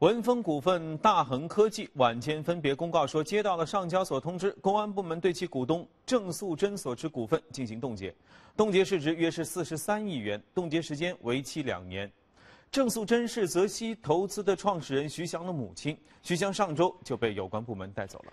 文峰股份、大恒科技晚间分别公告说，接到了上交所通知，公安部门对其股东郑素珍所持股份进行冻结，冻结市值约是四十三亿元，冻结时间为期两年。郑素珍是泽熙投资的创始人徐翔的母亲，徐翔上周就被有关部门带走了。